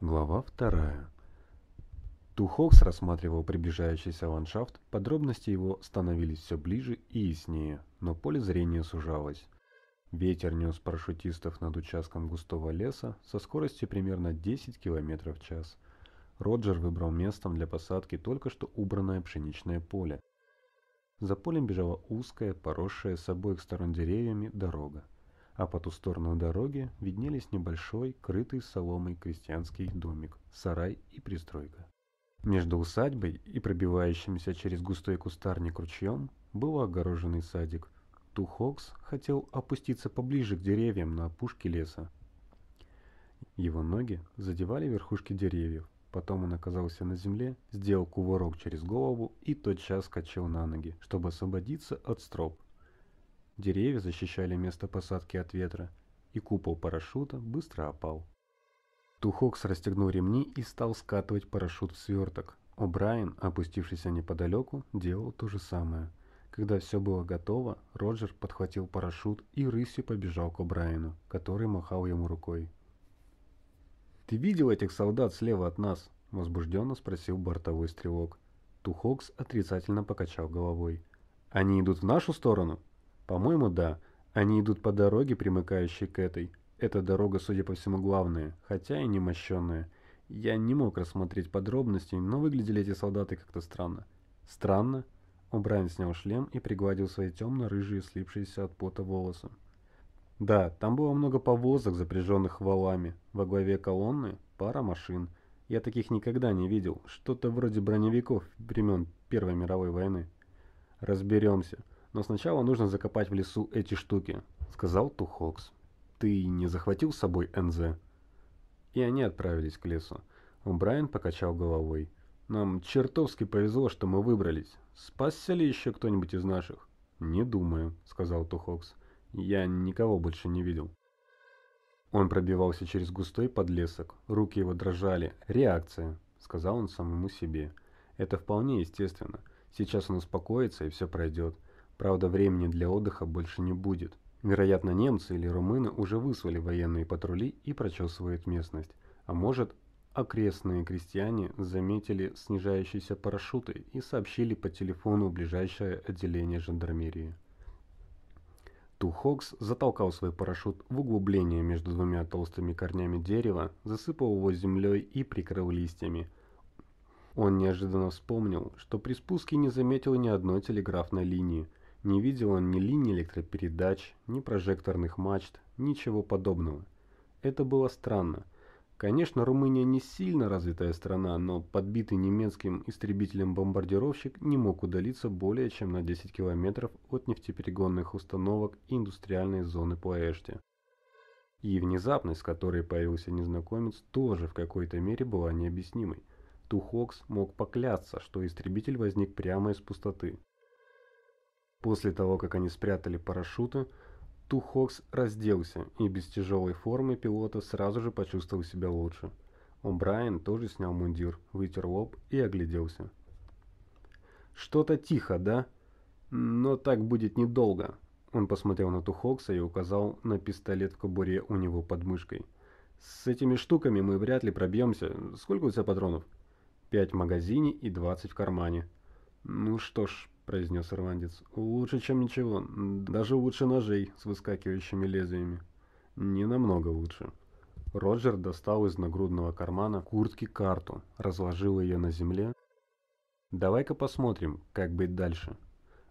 Глава вторая. Тухокс рассматривал приближающийся ландшафт, подробности его становились все ближе и яснее, но поле зрения сужалось. Ветер нес парашютистов над участком густого леса со скоростью примерно 10 км в час. Роджер выбрал местом для посадки только что убранное пшеничное поле. За полем бежала узкая, поросшая с обоих сторон деревьями дорога а по ту сторону дороги виднелись небольшой, крытый соломой крестьянский домик, сарай и пристройка. Между усадьбой и пробивающимся через густой кустарник ручьем был огороженный садик. Тухокс хотел опуститься поближе к деревьям на опушке леса. Его ноги задевали верхушки деревьев, потом он оказался на земле, сделал кувырок через голову и тотчас скачал на ноги, чтобы освободиться от строп. Деревья защищали место посадки от ветра, и купол парашюта быстро опал. Тухокс расстегнул ремни и стал скатывать парашют в сверток. О'Брайен, опустившийся неподалеку, делал то же самое. Когда все было готово, Роджер подхватил парашют и рысью побежал к О'Брайену, который махал ему рукой. «Ты видел этих солдат слева от нас?» – возбужденно спросил бортовой стрелок. Тухокс отрицательно покачал головой. «Они идут в нашу сторону?» По-моему, да. Они идут по дороге, примыкающей к этой. Эта дорога, судя по всему, главная, хотя и не мощенная. Я не мог рассмотреть подробностей, но выглядели эти солдаты как-то странно. Странно? О'Брайен снял шлем и пригладил свои темно-рыжие, слипшиеся от пота волосы. Да, там было много повозок, запряженных валами. Во главе колонны пара машин. Я таких никогда не видел. Что-то вроде броневиков времен Первой мировой войны. Разберемся. «Но сначала нужно закопать в лесу эти штуки», — сказал Тухокс. «Ты не захватил с собой НЗ?» И они отправились к лесу. Брайан покачал головой. «Нам чертовски повезло, что мы выбрались. Спасся ли еще кто-нибудь из наших?» «Не думаю», — сказал Тухокс. «Я никого больше не видел». Он пробивался через густой подлесок. Руки его дрожали. «Реакция», — сказал он самому себе. «Это вполне естественно. Сейчас он успокоится, и все пройдет. Правда, времени для отдыха больше не будет. Вероятно, немцы или румыны уже выслали военные патрули и прочесывают местность. А может, окрестные крестьяне заметили снижающиеся парашюты и сообщили по телефону ближайшее отделение жандармерии. Тухокс затолкал свой парашют в углубление между двумя толстыми корнями дерева, засыпал его землей и прикрыл листьями. Он неожиданно вспомнил, что при спуске не заметил ни одной телеграфной линии – не видел он ни линий электропередач, ни прожекторных мачт, ничего подобного. Это было странно. Конечно, Румыния не сильно развитая страна, но подбитый немецким истребителем-бомбардировщик не мог удалиться более чем на 10 километров от нефтеперегонных установок и индустриальной зоны Плоэшти. И внезапность, с которой появился незнакомец, тоже в какой-то мере была необъяснимой. Тухокс мог поклясться, что истребитель возник прямо из пустоты. После того, как они спрятали парашюты, Тухокс разделся и без тяжелой формы пилота сразу же почувствовал себя лучше. О'Брайен тоже снял мундир, вытер лоб и огляделся. «Что-то тихо, да? Но так будет недолго». Он посмотрел на Тухокса и указал на пистолет в кобуре у него под мышкой. «С этими штуками мы вряд ли пробьемся. Сколько у тебя патронов?» «Пять в магазине и двадцать в кармане». «Ну что ж, — произнес ирландец. «Лучше, чем ничего. Даже лучше ножей с выскакивающими лезвиями». «Не намного лучше». Роджер достал из нагрудного кармана куртки карту, разложил ее на земле. «Давай-ка посмотрим, как быть дальше».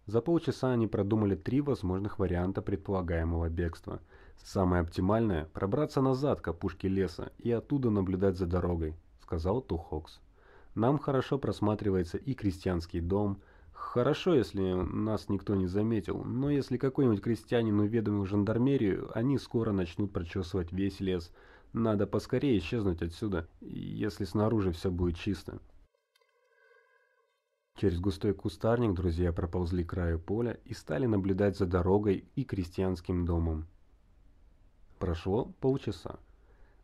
За полчаса они продумали три возможных варианта предполагаемого бегства. «Самое оптимальное – пробраться назад к опушке леса и оттуда наблюдать за дорогой», – сказал Тухокс. «Нам хорошо просматривается и крестьянский дом, Хорошо, если нас никто не заметил, но если какой-нибудь крестьянин уведомил жандармерию, они скоро начнут прочесывать весь лес. Надо поскорее исчезнуть отсюда, если снаружи все будет чисто. Через густой кустарник друзья проползли к краю поля и стали наблюдать за дорогой и крестьянским домом. Прошло полчаса.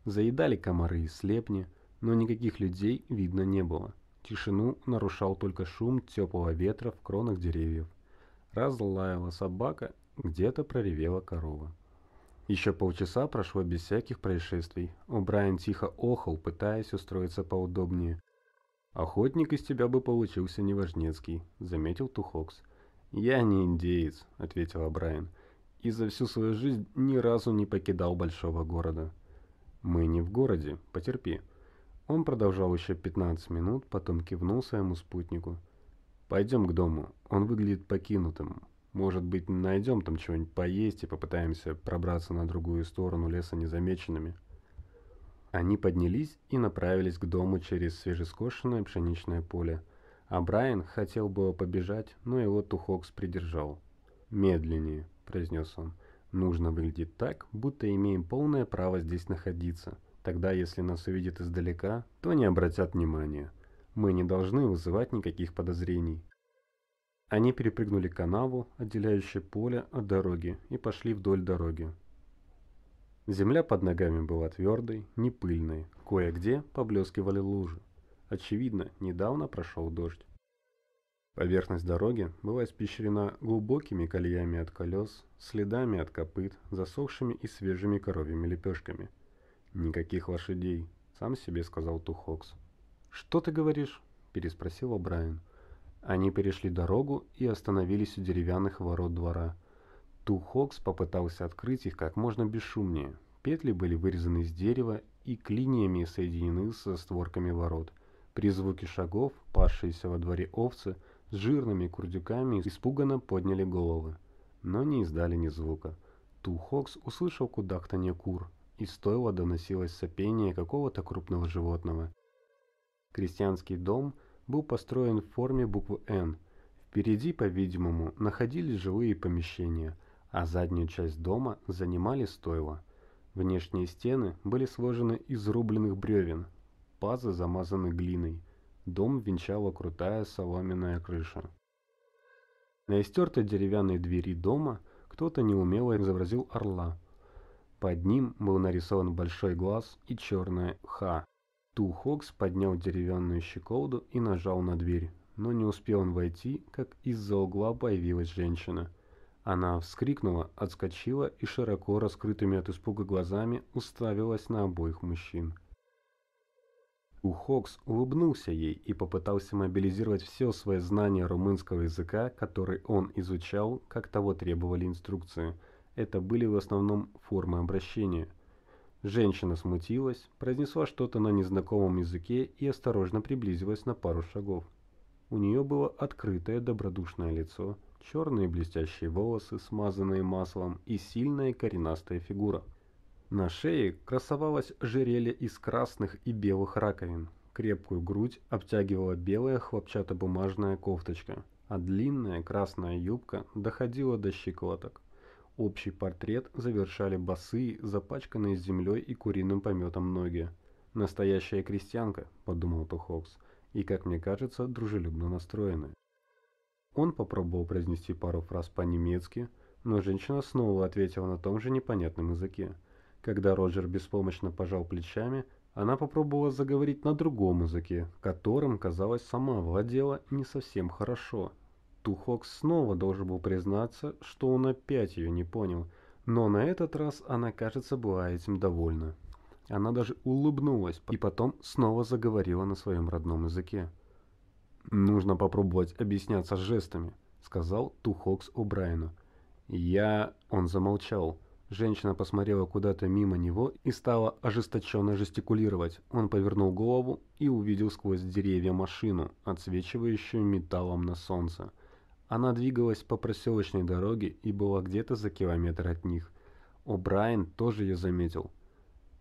Заедали комары и слепни, но никаких людей видно не было. Тишину нарушал только шум теплого ветра в кронах деревьев. Разлаяла собака, где-то проревела корова. Еще полчаса прошло без всяких происшествий. У Убрайан тихо охал, пытаясь устроиться поудобнее. «Охотник из тебя бы получился неважнецкий», — заметил Тухокс. «Я не индеец», — ответил Брайан, — «и за всю свою жизнь ни разу не покидал большого города». «Мы не в городе, потерпи», он продолжал еще 15 минут, потом кивнул своему спутнику. «Пойдем к дому. Он выглядит покинутым. Может быть, найдем там чего-нибудь поесть и попытаемся пробраться на другую сторону леса незамеченными». Они поднялись и направились к дому через свежескошенное пшеничное поле. А Брайан хотел было побежать, но его Тухокс придержал. «Медленнее», — произнес он. «Нужно выглядеть так, будто имеем полное право здесь находиться». Тогда, если нас увидят издалека, то не обратят внимания. Мы не должны вызывать никаких подозрений. Они перепрыгнули канаву, отделяющую поле от дороги, и пошли вдоль дороги. Земля под ногами была твердой, не пыльной, кое-где поблескивали лужи. Очевидно, недавно прошел дождь. Поверхность дороги была испещрена глубокими кольями от колес, следами от копыт, засохшими и свежими коровьими лепешками – «Никаких лошадей», — сам себе сказал Тухокс. «Что ты говоришь?» — переспросил Брайан. Они перешли дорогу и остановились у деревянных ворот двора. Тухокс попытался открыть их как можно бесшумнее. Петли были вырезаны из дерева и клиниями соединены со створками ворот. При звуке шагов, пасшиеся во дворе овцы, с жирными курдюками испуганно подняли головы, но не издали ни звука. Тухокс услышал кудахтанье кур, из стойла доносилось сопение какого-то крупного животного. Крестьянский дом был построен в форме буквы «Н». Впереди, по-видимому, находились жилые помещения, а заднюю часть дома занимали стойла. Внешние стены были сложены из рубленных бревен, пазы замазаны глиной. Дом венчала крутая соломенная крыша. На истертой деревянной двери дома кто-то неумело изобразил орла – под ним был нарисован большой глаз и черное ха. Ту Хокс поднял деревянную щеколду и нажал на дверь, но не успел он войти, как из-за угла появилась женщина. Она вскрикнула, отскочила и широко раскрытыми от испуга глазами уставилась на обоих мужчин. У Хокс улыбнулся ей и попытался мобилизировать все свое знание румынского языка, который он изучал, как того требовали инструкции – это были в основном формы обращения. Женщина смутилась, произнесла что-то на незнакомом языке и осторожно приблизилась на пару шагов. У нее было открытое добродушное лицо, черные блестящие волосы, смазанные маслом и сильная коренастая фигура. На шее красовалось жерелье из красных и белых раковин. Крепкую грудь обтягивала белая хлопчатобумажная кофточка, а длинная красная юбка доходила до щиколоток. Общий портрет завершали босые, запачканные землей и куриным пометом ноги. «Настоящая крестьянка», – подумал Тухокс, и, как мне кажется, дружелюбно настроенная. Он попробовал произнести пару фраз по-немецки, но женщина снова ответила на том же непонятном языке. Когда Роджер беспомощно пожал плечами, она попробовала заговорить на другом языке, которым, казалось, сама владела не совсем хорошо – Тухвок снова должен был признаться, что он опять ее не понял, но на этот раз она, кажется, была этим довольна. Она даже улыбнулась и потом снова заговорила на своем родном языке. «Нужно попробовать объясняться жестами», — сказал Тухокс О'Брайену. «Я...» — он замолчал. Женщина посмотрела куда-то мимо него и стала ожесточенно жестикулировать. Он повернул голову и увидел сквозь деревья машину, отсвечивающую металлом на солнце. Она двигалась по проселочной дороге и была где-то за километр от них. О'Брайен тоже ее заметил.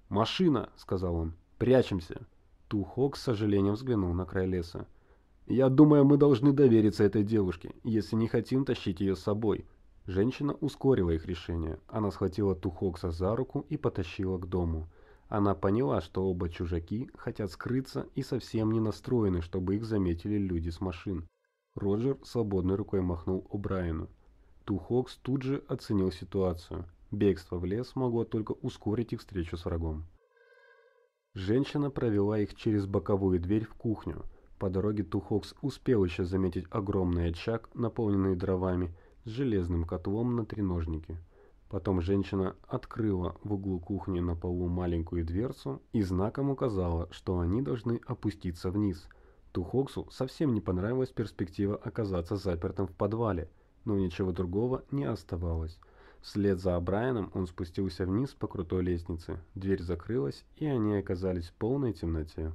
«Машина!» — сказал он. «Прячемся!» Тухок с сожалением взглянул на край леса. «Я думаю, мы должны довериться этой девушке, если не хотим тащить ее с собой». Женщина ускорила их решение. Она схватила Тухокса за руку и потащила к дому. Она поняла, что оба чужаки хотят скрыться и совсем не настроены, чтобы их заметили люди с машин. Роджер свободной рукой махнул О'Брайену. Тухокс тут же оценил ситуацию. Бегство в лес могло только ускорить их встречу с врагом. Женщина провела их через боковую дверь в кухню. По дороге Тухокс успел еще заметить огромный очаг, наполненный дровами, с железным котлом на треножнике. Потом женщина открыла в углу кухни на полу маленькую дверцу и знаком указала, что они должны опуститься вниз – Тухоксу совсем не понравилась перспектива оказаться запертым в подвале, но ничего другого не оставалось. Вслед за Брайаном он спустился вниз по крутой лестнице, дверь закрылась, и они оказались в полной темноте.